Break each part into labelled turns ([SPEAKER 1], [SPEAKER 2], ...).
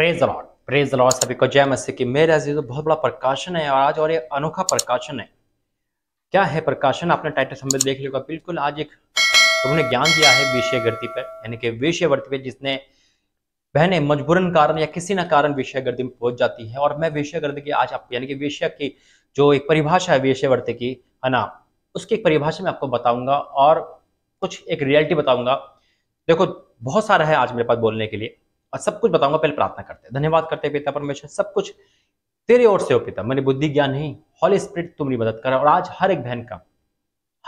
[SPEAKER 1] praise allot praise allot सभी को जय मसीह की मेरे अजीज तो बहुत बड़ा प्रकाशन है और आज और ये अनोखा प्रकाशन है क्या है प्रकाशन आपने टाइटल संबंध देख लिया बिल्कुल आज एक उन्होंने ज्ञान दिया है विषय गति पर यानी कि विषय वर्ती पर जिसने बहने मजबूरन कारण या किसी ना कारण विषय गर्दी में पहुंच जाती है और मैं विषय गर्दी की आज आपको यानी कि विषय की जो एक परिभाषा है विषय वर्ती की है ना उसकी एक परिभाषा मैं आपको बताऊंगा और कुछ एक रियलिटी बताऊंगा देखो बहुत सारा है आज मेरे पास बोलने के लिए और सब कुछ बताऊंगा पहले प्रार्थना करते हैं धन्यवाद करते हैं पिता परमेश्वर सब कुछ तेरे ओर से हो पिता मैंने बुद्धि ज्ञान नहीं हॉली स्प्रिट तुम्हारी मदद करा और आज हर एक बहन का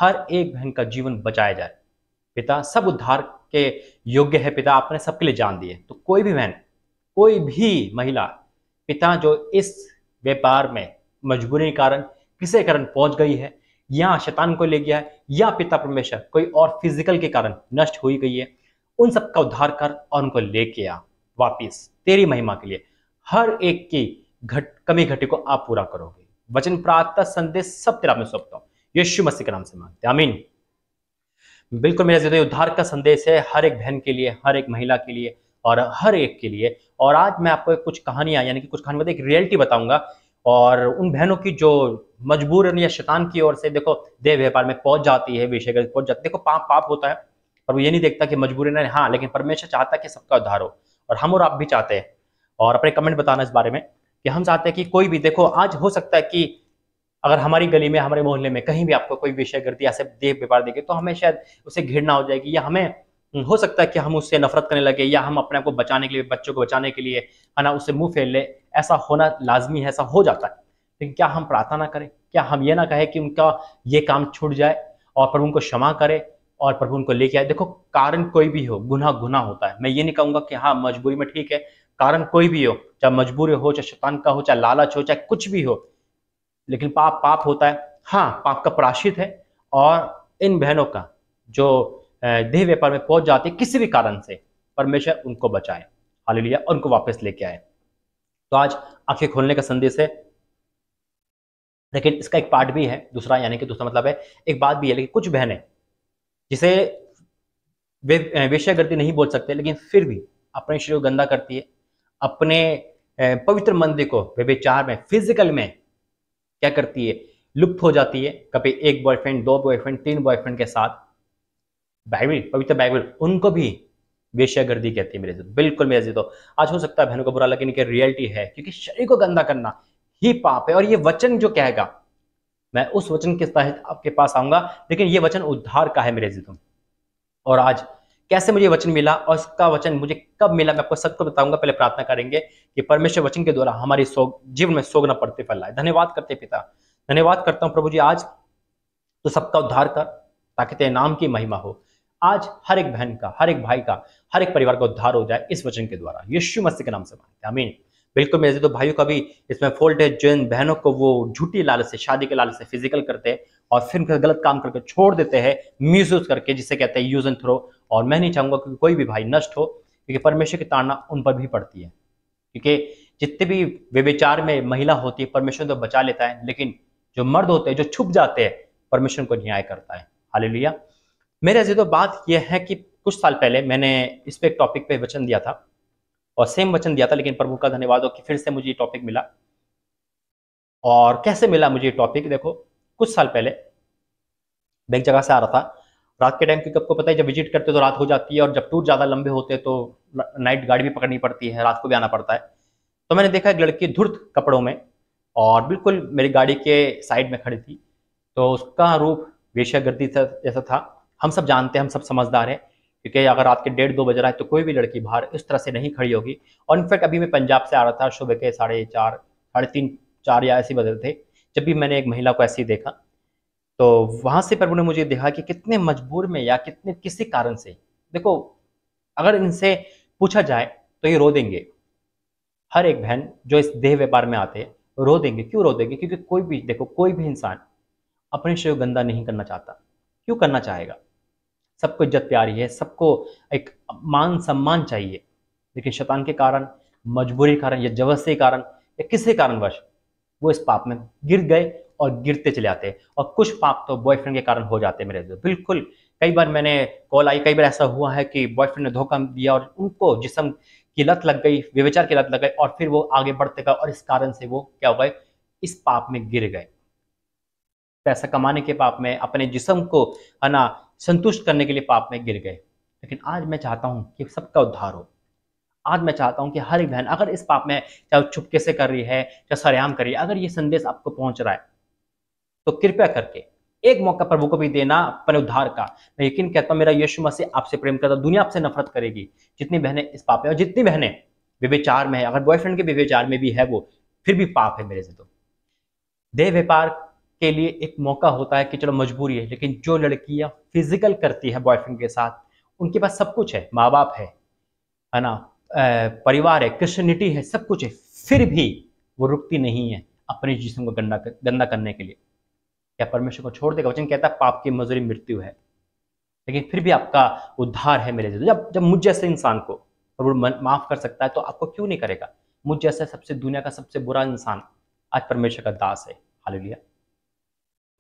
[SPEAKER 1] हर एक बहन का जीवन बचाया जाए पिता सब उद्धार के योग्य है पिता आपने सबके लिए जान दिए तो कोई भी बहन कोई भी महिला पिता जो इस व्यापार में मजबूरी के कारण किसी कारण पहुंच गई है या शैतान को ले गया है या पिता परमेश्वर कोई और फिजिकल के कारण नष्ट हुई गई है उन सब का उद्धार कर और उनको लेके आ वापिस तेरी महिमा के लिए हर एक की घट कमी घटी को आप पूरा करोगे वचन प्रार्थना संदेश सब तेरा में सौंपता हूँ यीशु मसीह के नाम से मांगते आमीन बिल्कुल मेरा हृदय उद्धार का संदेश है हर एक बहन के लिए हर एक महिला के लिए और हर एक के लिए और आज मैं आपको कुछ कहानियां यानी कि कुछ कहानी एक रियलिटी बताऊंगा और उन बहनों की जो मजबूर या शैतान की ओर से देखो देह व्यापार में पहुंच जाती है विषय पहुंच जाती है देखो पाप पाप होता है पर वो ये नहीं देखता कि मजबूरी नहीं हाँ लेकिन परमेश्वर चाहता है कि सबका उद्धार हो और हम और आप भी चाहते हैं और अपने कमेंट बताना इस बारे में कि हम चाहते हैं कि कोई भी देखो आज हो सकता है कि अगर हमारी गली में हमारे मोहल्ले में कहीं भी आपको कोई विषय गर्दी ऐसे देख देव व्यापार देखे तो हमें शायद उसे घिरना हो जाएगी या हमें हो सकता है कि हम उससे नफरत करने लगे या हम अपने आप को बचाने के लिए बच्चों को बचाने के लिए है ना उससे मुंह फेर ले ऐसा होना लाजमी है ऐसा हो जाता है लेकिन क्या हम प्रार्थना करें क्या हम ये ना कहें कि उनका ये काम छूट जाए और पर उनको क्षमा करें और प्रभु उनको लेके आए देखो कारण कोई भी हो गुना गुना होता है मैं ये नहीं कहूंगा कि हाँ मजबूरी में ठीक है कारण कोई भी हो चाहे मजबूरी हो चाहे शैतान का हो चाहे लालच हो चाहे कुछ भी हो लेकिन पाप पाप होता है हाँ पाप का प्राशित है और इन बहनों का जो देह व्यापार में पहुंच जाते किसी भी कारण से परमेश्वर उनको बचाए हाल लिया उनको वापस लेके आए तो आज आंखें खोलने का संदेश है लेकिन इसका एक पार्ट भी है दूसरा यानी कि दूसरा मतलब है एक बात भी है लेकिन कुछ बहनें जिसे वेश्यागति नहीं बोल सकते लेकिन फिर भी अपने शरीर को गंदा करती है अपने पवित्र मंदिर को व्यविचार में फिजिकल में क्या करती है लुप्त हो जाती है कभी एक बॉयफ्रेंड दो बॉयफ्रेंड तीन बॉयफ्रेंड के साथ बाइबल पवित्र बाइबल उनको भी वेश्यागर्दी कहती है मेरे से बिल्कुल मेरे से तो आज हो सकता है बहनों को बुरा लगे कि रियलिटी है क्योंकि शरीर को गंदा करना ही पाप है और ये वचन जो कहेगा मैं उस वचन के तहत आपके पास आऊंगा लेकिन ये वचन उद्धार का है मेरे जीवन और आज कैसे मुझे वचन मिला और इसका वचन मुझे कब मिला मैं आपको सबको बताऊंगा पहले प्रार्थना करेंगे कि परमेश्वर वचन के द्वारा हमारी सोग जीवन में सोग न पड़ते फल लाए धन्यवाद करते पिता धन्यवाद करता हूँ प्रभु जी आज तो सबका उद्धार कर ताकि तेरे नाम की महिमा हो आज हर एक बहन का हर एक भाई का हर एक परिवार का उद्धार हो जाए इस वचन के द्वारा यीशु मसीह के नाम से मांगते आमीन बिल्कुल मेरे तो भाइयों का भी इसमें फॉल्ट है जिन बहनों को वो झूठी लालच से शादी के लालच से फिजिकल करते हैं और फिर उनका गलत काम करके छोड़ देते हैं मिस करके जिसे कहते हैं यूज एंड थ्रो और मैं नहीं चाहूंगा कि कोई भी भाई नष्ट हो क्योंकि परमेश्वर की ताड़ना उन पर भी पड़ती है क्योंकि जितने भी व्यविचार में महिला होती है परमेश्वर तो बचा लेता है लेकिन जो मर्द होते हैं जो छुप जाते हैं परमेश्वर को न्याय करता है लिया मेरे ऐसे तो बात यह है कि कुछ साल पहले मैंने इस पर एक टॉपिक पे वचन दिया था और सेम वचन दिया था लेकिन प्रभु का धन्यवाद हो कि फिर से मुझे ये टॉपिक मिला और कैसे मिला मुझे ये टॉपिक देखो कुछ साल पहले मैं एक जगह से आ रहा था रात के टाइम क्योंकि आपको पता है जब विजिट करते तो रात हो जाती है और जब टूर ज़्यादा लंबे होते तो नाइट गाड़ी भी पकड़नी पड़ती है रात को भी आना पड़ता है तो मैंने देखा एक लड़की धुर्त कपड़ों में और बिल्कुल मेरी गाड़ी के साइड में खड़ी थी तो उसका रूप वेश्यागर्दी जैसा था हम सब जानते हैं हम सब समझदार हैं क्योंकि अगर रात के डेढ़ दो बज रहा है तो कोई भी लड़की बाहर इस तरह से नहीं खड़ी होगी और इनफैक्ट अभी मैं पंजाब से आ रहा था सुबह के साढ़े चार साढ़े तीन चार या ऐसे बदल थे जब भी मैंने एक महिला को ऐसे देखा तो वहाँ से प्रभु ने मुझे देखा कि कितने मजबूर में या कितने किसी कारण से देखो अगर इनसे पूछा जाए तो ये रो देंगे हर एक बहन जो इस देह व्यापार में आते रो देंगे क्यों रो देंगे क्योंकि कोई भी देखो कोई भी इंसान अपने शरीर गंदा नहीं करना चाहता क्यों करना चाहेगा सबको इज्जत प्यारी है सबको एक मान सम्मान चाहिए लेकिन शैतान के कारण मजबूरी कारण या जबरदस्ती के कारण या किसी कारणवश वो इस पाप में गिर गए और गिरते चले आते और कुछ पाप तो बॉयफ्रेंड के कारण हो जाते मेरे दोस्त बिल्कुल कई बार मैंने कॉल आई कई बार ऐसा हुआ है कि बॉयफ्रेंड ने धोखा दिया और उनको जिसम की लत लग गई व्यविचार की लत लग गई और फिर वो आगे बढ़ते गए और इस कारण से वो क्या हो गए इस पाप में गिर गए पैसा कमाने के पाप में अपने जिसम को है ना संतुष्ट करने के लिए पाप में गिर गए लेकिन आज मैं चाहता हूँ कि सबका उद्धार हो आज मैं चाहता हूँ कि हर एक बहन अगर इस पाप में चाहे चुपके से कर रही है चाहे सरेआम कर रही है अगर ये संदेश आपको पहुंच रहा है तो कृपया करके एक मौका प्रभु को भी देना अपने उद्धार का मैं यकीन कहता हूँ मेरा यीशु मसीह आपसे प्रेम करता दुनिया आपसे नफरत करेगी जितनी बहनें इस पाप में और जितनी बहनें विवेचार में है अगर बॉयफ्रेंड के विवेचार में भी है वो फिर भी पाप है मेरे से तो देह व्यापार के लिए एक मौका होता है कि चलो मजबूरी है लेकिन जो लड़कियां फिजिकल करती है बॉयफ्रेंड के साथ उनके पास सब कुछ है माँ बाप है है ना परिवार है क्रिश्चनिटी है सब कुछ है फिर भी वो रुकती नहीं है अपने जिसम को गंदा कर, गंदा करने के लिए क्या परमेश्वर को छोड़ देगा वचन कहता है पाप की मजूरी मृत्यु है लेकिन फिर भी आपका उद्धार है मेरे जब जब मुझ जैसे इंसान को और वो माफ कर सकता है तो आपको क्यों नहीं करेगा मुझ जैसा सबसे दुनिया का सबसे बुरा इंसान आज परमेश्वर का दास है हाल लिया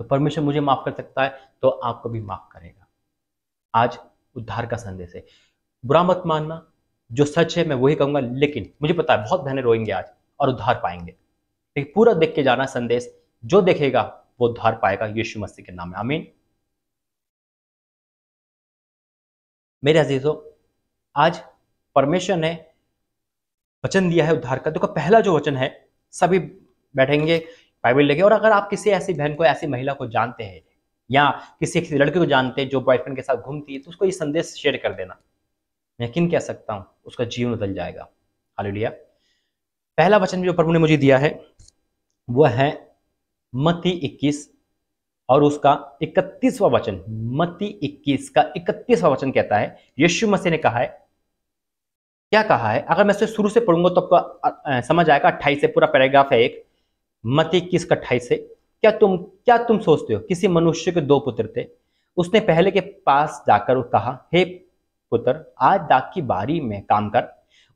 [SPEAKER 1] तो परमेश्वर मुझे माफ कर सकता है तो आपको भी माफ करेगा आज उद्धार का संदेश है बुरा मत मानना जो सच है मैं वही कहूंगा लेकिन मुझे पता है बहुत बहने रोएंगे आज और उद्धार पाएंगे लेकिन पूरा देख के जाना संदेश जो देखेगा वो उद्धार पाएगा यीशु मसीह के नाम में आमीन मेरे अजीजों आज परमेश्वर ने वचन दिया है उद्धार का देखो पहला जो वचन है सभी बैठेंगे प्राइवेट लगे और अगर आप किसी ऐसी बहन को ऐसी महिला को जानते हैं या किसी किसी लड़के को जानते हैं जो बॉयफ्रेंड के साथ घूमती है तो उसको ये संदेश शेयर कर देना यकीन कह सकता हूँ उसका जीवन बदल जाएगा हालेलुया पहला वचन जो प्रभु ने मुझे दिया है वह है मती इक्कीस और उसका इकतीसवा वचन मती इक्कीस का इकतीसवा वचन कहता है यीशु मसीह ने कहा है क्या कहा है अगर मैं इसे शुरू से पढ़ूंगा तो आपको समझ आएगा अट्ठाईस से पूरा पैराग्राफ है एक मत इक्कीस कट्ठाई से क्या तुम क्या तुम सोचते हो किसी मनुष्य के दो पुत्र थे उसने पहले के पास जाकर कहा हे पुत्र आज डाक की बारी में काम कर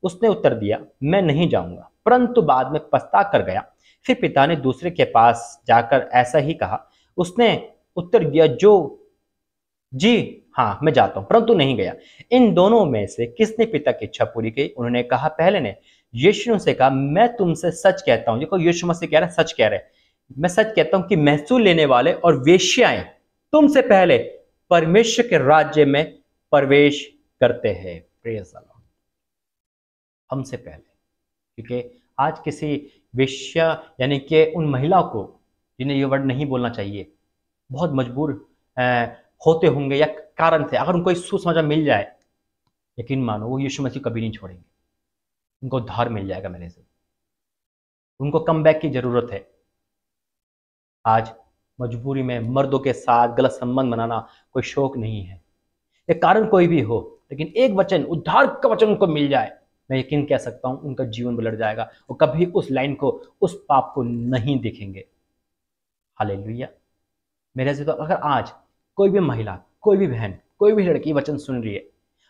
[SPEAKER 1] उसने उत्तर दिया मैं नहीं जाऊंगा परंतु बाद में पछता कर गया फिर पिता ने दूसरे के पास जाकर ऐसा ही कहा उसने उत्तर दिया जो जी हाँ मैं जाता हूं परंतु नहीं गया इन दोनों में से किसने पिता की इच्छा पूरी की उन्होंने कहा पहले ने यीशु से कहा मैं तुमसे सच कहता हूं देखो यीशु मसीह कह रहा है सच कह रहे मैं सच कहता हूं कि महसूल लेने वाले और वेश्याएं तुमसे पहले परमेश्वर के राज्य में प्रवेश करते हैं हमसे पहले क्योंकि आज किसी वेश्या यानी कि उन महिला को जिन्हें ये वर्ड नहीं बोलना चाहिए बहुत मजबूर होते होंगे या कारण थे अगर उनको कोई सुसमाचार मिल जाए यकीन मानो वो यीशु मसीह कभी नहीं छोड़ेंगे उनको उद्धार मिल जाएगा मेरे से उनको कम बैक की जरूरत है आज मजबूरी में मर्दों के साथ गलत संबंध बनाना कोई शौक नहीं है ये कारण कोई भी हो लेकिन एक वचन उद्धार का वचन उनको मिल जाए मैं यकीन कह सकता हूं उनका जीवन बदल जाएगा वो कभी उस लाइन को उस पाप को नहीं देखेंगे हाल मेरे से तो अगर आज कोई भी महिला कोई भी बहन कोई भी लड़की वचन सुन रही है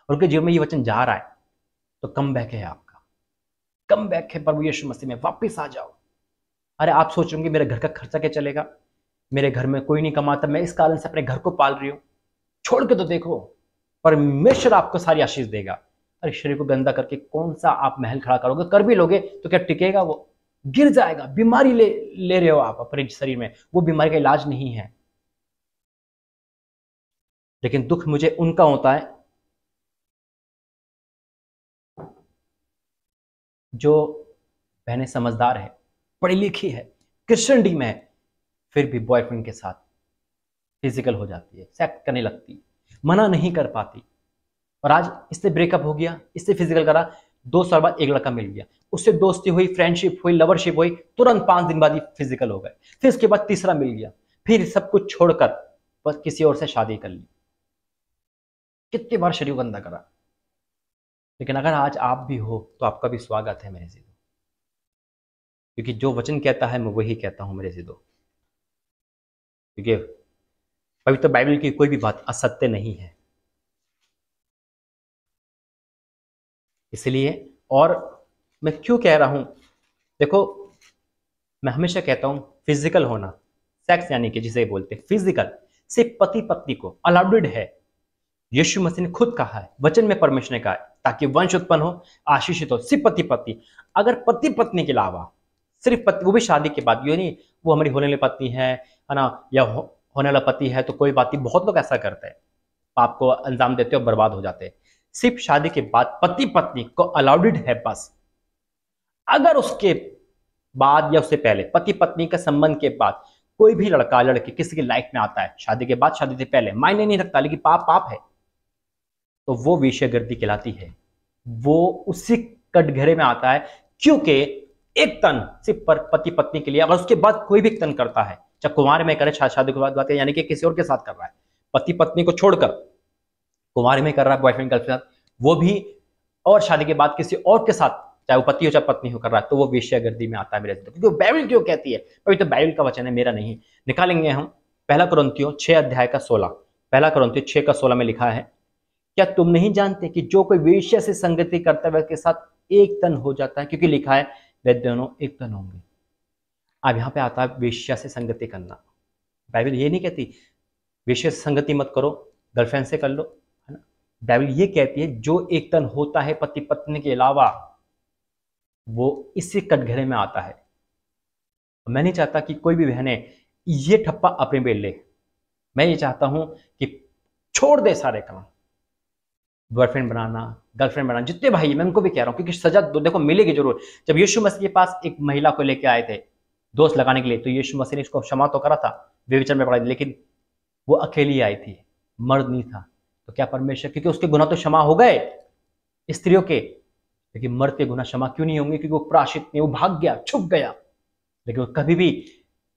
[SPEAKER 1] और उनके जीवन में ये वचन जा रहा है तो कम है आप कम बैक है प्रभु यीशु मसीह में वापस आ जाओ अरे आप सोच रहे मेरे घर का खर्चा क्या चलेगा मेरे घर में कोई नहीं कमाता मैं इस कारण से अपने घर को पाल रही हूँ छोड़ के तो देखो परमेश्वर आपको सारी आशीष देगा अरे शरीर को गंदा करके कौन सा आप महल खड़ा करोगे कर भी लोगे तो क्या टिकेगा वो गिर जाएगा बीमारी ले ले रहे हो आप अपने शरीर में वो बीमारी का इलाज नहीं है लेकिन दुख मुझे उनका होता है जो बहनें समझदार है पढ़ी लिखी है डी में फिर भी बॉयफ्रेंड के साथ फिजिकल हो जाती है सेक्स करने लगती है मना नहीं कर पाती और आज इससे ब्रेकअप हो गया इससे फिजिकल करा दो साल बाद एक लड़का मिल गया उससे दोस्ती हुई फ्रेंडशिप हुई लवरशिप हुई तुरंत पांच दिन बाद ही फिजिकल हो गए फिर उसके बाद तीसरा मिल गया फिर सब कुछ छोड़कर बस किसी और से शादी कर ली कितनी बार शरीर गंदा करा लेकिन अगर आज आप भी हो तो आपका भी स्वागत है मेरे जिदो क्योंकि जो वचन कहता है मैं वही कहता हूं मेरे जिदो क्योंकि पवित्र बाइबल की कोई भी बात असत्य नहीं है इसलिए और मैं क्यों कह रहा हूं देखो मैं हमेशा कहता हूं फिजिकल होना सेक्स यानी कि जिसे बोलते हैं फिजिकल सिर्फ पति पत्नी को अलाउडेड है यीशु मसीह ने खुद कहा है वचन में परमेश्वर ने कहा है ताकि वंश उत्पन्न हो आशीषित हो सिर्फ पति पत्नी अगर पति पत्नी के अलावा सिर्फ पति वो भी शादी के बाद ये वो हमारी होने वाली पत्नी है है ना या हो, होने वाला पति है तो कोई बात नहीं बहुत लोग ऐसा करते हैं पाप को अंजाम देते हो बर्बाद हो जाते सिर्फ शादी के बाद पति पत्नी को अलाउडेड है बस अगर उसके बाद या उससे पहले पति पत्नी का संबंध के बाद कोई भी लड़का लड़की किसी की लाइफ में आता है शादी के बाद शादी से पहले मायने नहीं रखता लेकिन पाप पाप है तो वो विषयगर्दी कहलाती है वो उसी कटघरे में आता है क्योंकि एक तन सिर्फ पर पति पत्नी के लिए अगर उसके बाद कोई भी तन करता है चाहे कुमार में करे शादी के बाद यानी कि किसी और के साथ कर रहा है पति पत्नी को छोड़कर कुमार में कर रहा है बॉयफ्रेंड गर्लफ्रेंड वो भी और शादी के बाद किसी और के साथ चाहे वो पति हो चाहे पत्नी हो कर रहा है तो वो वेश्यागर्दी में आता है मेरे तो क्योंकि बाइबल क्यों कहती है अभी तो बाइबल का वचन है मेरा नहीं निकालेंगे हम पहला क्रंथियो छे अध्याय का सोलह पहला क्रंथियो छह का सोलह में लिखा है क्या तुम नहीं जानते कि जो कोई वेश्या से संगति करता है व्यक्ति के साथ एक तन हो जाता है क्योंकि लिखा है वे दोनों एक तन होंगे अब यहां पे आता है वेश्या से संगति करना बाइबल ये नहीं कहती वेश्या से संगति मत करो गर्लफ्रेंड से कर लो है ना बाइबल ये कहती है जो एक तन होता है पति पत्नी के अलावा वो इसी कटघरे में आता है मैं नहीं चाहता कि कोई भी बहने ये ठप्पा अपने बेल ले मैं ये चाहता हूं कि छोड़ दे सारे काम बॉयफ्रेंड बनाना गर्लफ्रेंड बनाना जितने भाई मैं उनको भी कह रहा हूँ क्योंकि सजा देखो मिलेगी जरूर जब यीशु मसीह के पास एक महिला को लेकर आए थे दोस्त लगाने के लिए तो यीशु मसीह ने इसको क्षमा तो करा था विवेचन में पड़ा लेकिन वो अकेली आई थी मर्द नहीं था तो क्या परमेश्वर क्योंकि उसके गुना तो क्षमा हो गए स्त्रियों के लेकिन मर्द के गुना क्षमा क्यों नहीं होंगे क्योंकि वो प्राशित नहीं वो भाग गया छुप गया लेकिन वो कभी भी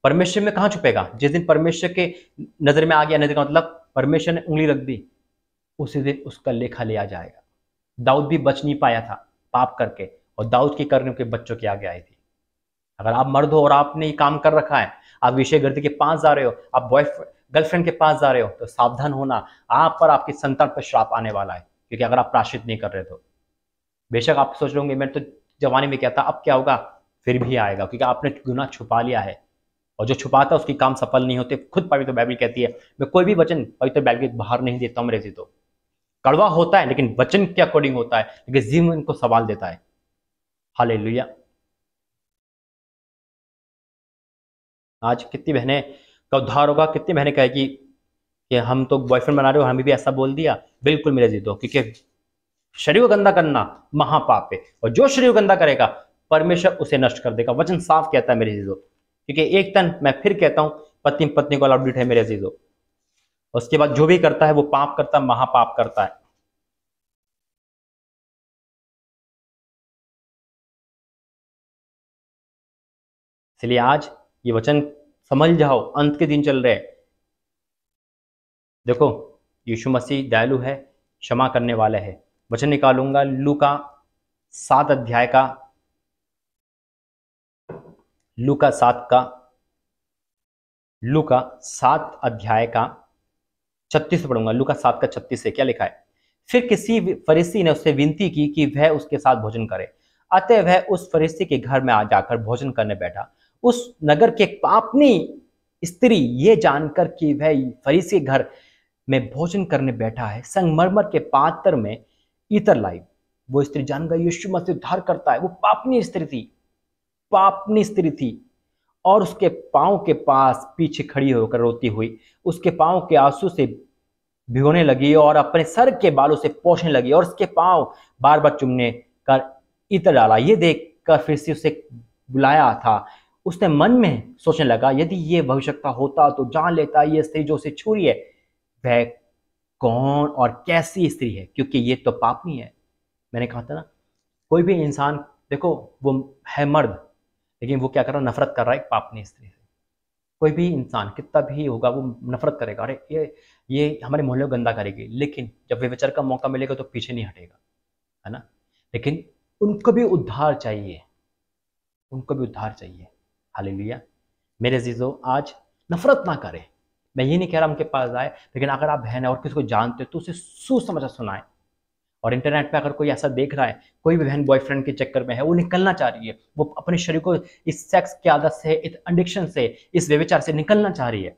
[SPEAKER 1] परमेश्वर में कहाँ छुपेगा जिस दिन परमेश्वर के नजर में आ गया नजर का मतलब परमेश्वर ने उंगली रख दी उसी दिन उसका लेखा लिया जाएगा दाऊद भी बच नहीं पाया था पाप करके और दाऊद के करने के बच्चों की आगे आई थी अगर आप मर्द हो और आपने ये काम कर रखा है आप विषय गर्दी के पास जा रहे हो आप बॉयफ्रेंड गर्लफ्रेंड के पास जा रहे हो तो सावधान होना आप पर आपके संतान पर श्राप आने वाला है क्योंकि अगर आप प्राश्चित नहीं कर रहे तो बेशक आप सोच रहे होंगे मैं तो जवानी में क्या था अब क्या होगा फिर भी आएगा क्योंकि आपने गुना छुपा लिया है और जो छुपाता उसकी काम सफल नहीं होते खुद पवित्र बाइबल कहती है मैं कोई भी वचन पवित्र बाइबल के बाहर नहीं देता हूँ मेरे तो कड़वा होता है लेकिन वचन के अकॉर्डिंग होता है लेकिन जीवन इनको सवाल देता है हाले आज कितनी बहने का उद्धार होगा कितनी बहने कहेगी कि हम तो बॉयफ्रेंड बना रहे हो हमें भी ऐसा बोल दिया बिल्कुल मेरे जीतो क्योंकि शरीर को गंदा करना महापाप है और जो शरीर गंदा करेगा परमेश्वर उसे नष्ट कर देगा वचन साफ कहता है मेरे जीजो क्योंकि एक तन मैं फिर कहता हूं पति पत्नी को अलाउडिट है मेरे जीजो उसके बाद जो भी करता है वो पाप करता है महापाप करता है इसलिए आज ये वचन समझ जाओ अंत के दिन चल रहे हैं देखो यीशु मसीह दयालु है क्षमा करने वाले है वचन निकालूंगा लू का सात अध्याय का लू का सात का लू का सात अध्याय का छत्तीस पढ़ूंगा लू का सात का छत्तीस है क्या लिखा है फिर किसी फरिस्ती ने उससे विनती की कि वह उसके साथ भोजन करे अतः वह उस फरिस्ती के घर में आ जाकर भोजन करने बैठा उस नगर के पापनी स्त्री ये जानकर कि वह फरीसी के घर में भोजन करने बैठा है संगमरमर के पात्र में इतर लाई वो स्त्री जान गई यीशु मसीह उद्धार करता है वो पापनी स्त्री थी पापनी स्त्री थी और उसके पाँव के पास पीछे खड़ी होकर रोती हुई उसके पाँव के आंसू से भिगोने लगी और अपने सर के बालों से पोछने लगी और उसके पाँव बार बार चुमने कर इतर डाला ये देख कर फिर से उसे बुलाया था उसने मन में सोचने लगा यदि ये भविष्यता होता तो जान लेता ये स्त्री जो उसे छू रही है वह कौन और कैसी स्त्री है क्योंकि ये तो पापी है मैंने कहा था ना कोई भी इंसान देखो वो है मर्द लेकिन वो क्या कर रहा है नफरत कर रहा है पापनी स्त्री से कोई भी इंसान कितना भी होगा वो नफरत करेगा अरे ये ये हमारे मोहल्ले को गंदा करेगी लेकिन जब विचार का मौका मिलेगा तो पीछे नहीं हटेगा है ना लेकिन उनको भी उद्धार चाहिए उनको भी उद्धार चाहिए हाली लिया मेरे जीजो आज नफरत ना करें मैं ये नहीं कह रहा उनके पास आए लेकिन अगर आप बहन है और किसी को जानते हो तो उसे सुसमझा सुनाएं और इंटरनेट पे अगर कोई ऐसा देख रहा है कोई भी बहन बॉयफ्रेंड के चक्कर में है वो निकलना चाह रही है वो अपने शरीर को इस सेक्स की आदत से इस एडिक्शन से इस व्यविचार से निकलना चाह रही है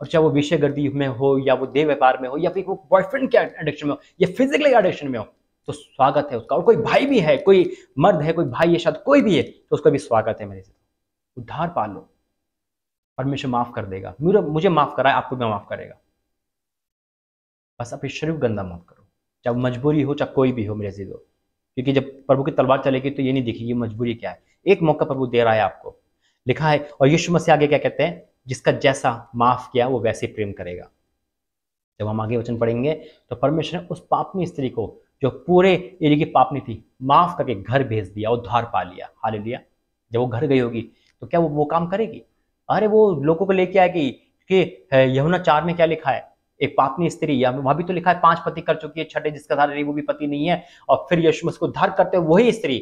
[SPEAKER 1] और चाहे वो विषय गर्दी में हो या वो देह व्यापार में हो या फिर वो बॉयफ्रेंड के एडिक्शन में हो या फिजिकली एडिक्शन में हो तो स्वागत है उसका और कोई भाई भी है कोई मर्द है कोई भाई है शायद कोई भी है तो उसका भी स्वागत है मेरे से उद्धार पा लो परमेश्वर माफ कर देगा मुझे माफ कराए है आपको भी माफ करेगा बस अपने शरीर गंदा माफ करो चाहे मजबूरी हो चाहे कोई भी हो मेरे जीरो क्योंकि जब प्रभु की तलवार चलेगी तो ये नहीं दिखेगी मजबूरी क्या है एक मौका प्रभु दे रहा है आपको लिखा है और यीशु मसीह आगे क्या कहते हैं जिसका जैसा माफ किया वो वैसे प्रेम करेगा जब हम आगे वचन पढ़ेंगे तो परमेश्वर ने उस पापनी स्त्री को जो पूरे एरिया की पापनी थी माफ करके घर भेज दिया उद्धार पा लिया हाल लिया जब वो घर गई होगी तो क्या वो वो काम करेगी अरे वो लोगों को लेके आएगी कि यमुना चार में क्या लिखा है एक पापनी स्त्री या वहां भी तो लिखा है पांच पति कर चुकी है छठे जिसका सहारा वो भी पति नहीं है और फिर यशु उसको धार करते हुए वही स्त्री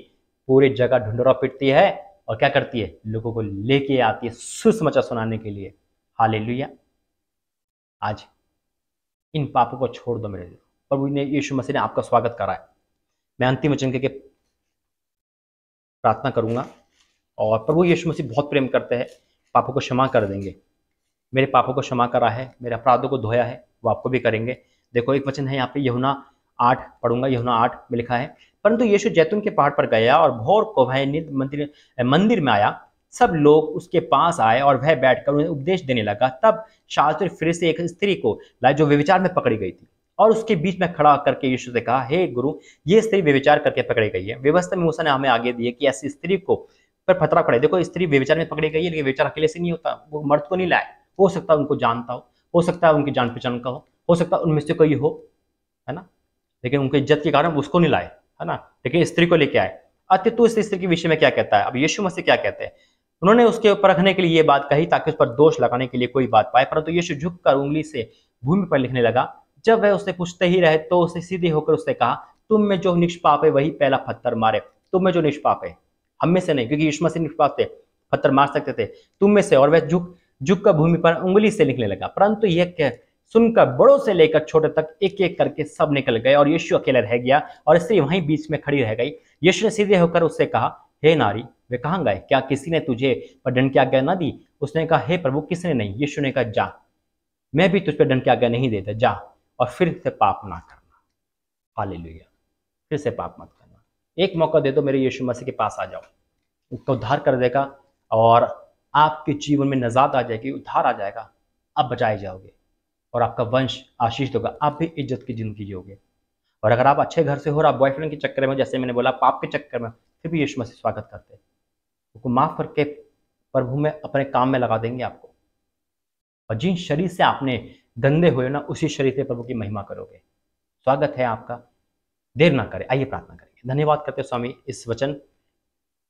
[SPEAKER 1] पूरी जगह ढूंढरा पीटती है और क्या करती है लोगों को लेके आती है सुसमाचार सुनाने के लिए हालेलुया आज इन पापों को छोड़ दो मेरे लिए प्रभु ने यीशु मसीह ने आपका स्वागत करा है मैं अंतिम वचन के प्रार्थना करूंगा और प्रभु यीशु मसीह बहुत प्रेम करते हैं पापों को क्षमा कर देंगे मेरे पापों को क्षमा करा है मेरे अपराधों को धोया है वो आपको भी करेंगे देखो एक वचन है यहाँ पे यहुना आठ पढ़ूंगा यहुना आठ में लिखा है परंतु यीशु जैतून के पहाड़ पर गया और भोर को वह मंदिर मंदिर में आया सब लोग उसके पास आए और वह बैठकर उन्हें उपदेश देने लगा तब शास्त्री फिर से एक स्त्री को लाए जो व्यविचार में पकड़ी गई थी और उसके बीच में खड़ा करके यीशु से कहा हे गुरु ये स्त्री व्यविचार करके पकड़ी गई है व्यवस्था में उसने हमें आगे दिए कि ऐसी स्त्री को पर खतरा पड़े देखो स्त्री व्यविचार में पकड़ी गई है लेकिन व्यविचार अकेले से नहीं होता वो मर्द को नहीं लाए हो सकता है उनको जानता हो हो सकता है उनकी जान पहचान का हो हो सकता है उनमें से कोई हो है ना लेकिन उनकी इज्जत के कारण उसको नहीं लाए है ना लेकिन स्त्री को लेके आए अति तू तो इस स्त्री के विषय में क्या कहता है अब यीशु मसीह क्या कहते हैं उन्होंने उसके ऊपर रखने के लिए ये बात कही ताकि उस पर दोष लगाने के लिए कोई बात पाए परंतु यीशु झुक कर उंगली से भूमि पर लिखने लगा जब वह उससे पूछते ही रहे तो उसे सीधे होकर उसने कहा तुम में जो निष्पाप है वही पहला पत्थर मारे तुम में जो निष्पाप है हम में से नहीं क्योंकि यीशु मसीह निष्पाप थे पत्थर मार सकते थे तुम में से और वह झुक झुककर भूमि पर उंगली से लिखने लगा परंतु यह सुनकर बड़ों से लेकर छोटे तक एक एक करके सब निकल गए और यीशु अकेला रह गया और स्त्री वहीं बीच में खड़ी रह गई यीशु ने सीधे होकर उससे कहा हे नारी वे कहाँ गए क्या किसी ने तुझे पर दंड की आज्ञा ना दी उसने कहा हे प्रभु किसने नहीं यीशु ने कहा जा मैं भी तुझ पर दंड की आज्ञा नहीं देता जा और फिर से पाप ना करना हाले फिर से पाप मत करना एक मौका दे दो मेरे यीशु मसीह के पास आ जाओ उसको उद्धार कर देगा और आपके जीवन में नजात आ जाएगी उद्धार आ जाएगा आप बचाए जाओगे और आपका वंश आशीष होगा आप भी इज्जत की जिंदगी जियोगे और अगर आप अच्छे घर से हो और आप बॉयफ्रेंड के चक्कर में जैसे मैंने बोला पाप के चक्कर में फिर भी यीशु मसीह स्वागत करते हैं उनको माफ़ करके प्रभु में अपने काम में लगा देंगे आपको और जिन शरीर से आपने गंदे हुए ना उसी शरीर से प्रभु की महिमा करोगे स्वागत है आपका देर ना करें आइए प्रार्थना करेंगे धन्यवाद करते स्वामी इस वचन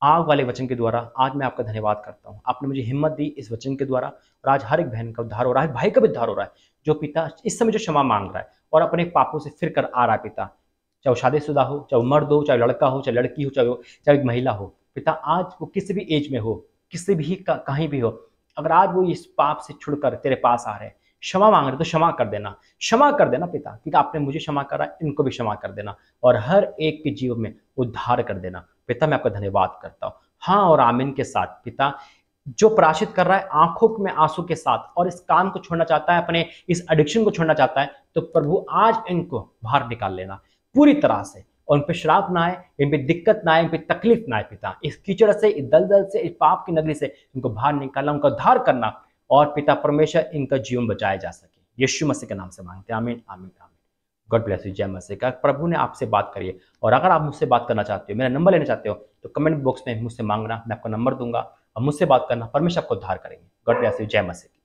[SPEAKER 1] आग वाले वचन के द्वारा आज मैं आपका धन्यवाद करता हूँ आपने मुझे हिम्मत दी इस वचन के द्वारा और आज हर एक बहन का उद्धार हो रहा है भाई का भी उद्धार हो रहा है जो पिता इस समय जो क्षमा मांग रहा है और अपने पापों से फिर कर आ रहा है पिता चाहे वो शादीशुदा हो चाहे मर्द हो चाहे लड़का हो चाहे लड़की हो चाहे चाहे महिला हो पिता आज वो किसी भी एज में हो किसी भी कहीं भी हो अगर आज वो इस पाप से छुड़कर तेरे पास आ रहे हैं क्षमा मांग रहे तो क्षमा कर देना क्षमा कर देना पिता क्योंकि आपने मुझे क्षमा करा इनको भी क्षमा कर देना और हर एक के जीवन में उद्धार कर देना पिता मैं आपका धन्यवाद करता हूँ हाँ और आमिन के साथ पिता जो पराशित कर रहा है आंखों में आंसू के साथ और इस काम को छोड़ना चाहता है अपने इस एडिक्शन को छोड़ना चाहता है तो प्रभु आज इनको बाहर निकाल लेना पूरी तरह से और उन पर श्राप ना आए इन पर दिक्कत ना आए इन पर तकलीफ ना आए पिता इस कीचड़ से इस दलदल से इस पाप की नगरी से इनको बाहर निकालना उनका उद्धार करना और पिता परमेश्वर इनका जीवन बचाया जा सके यीशु मसीह के नाम से मांगते आमीन आमीन गॉड ब्लेस यू जय मसीह प्रभु ने आपसे बात करिए और अगर आप मुझसे बात करना चाहते हो मेरा नंबर लेना चाहते हो तो कमेंट बॉक्स में मुझसे मांगना मैं आपको नंबर दूंगा और मुझसे बात करना परमेश्वर आपको उद्धार करेंगे गॉड ब्लेस यू जय मसीह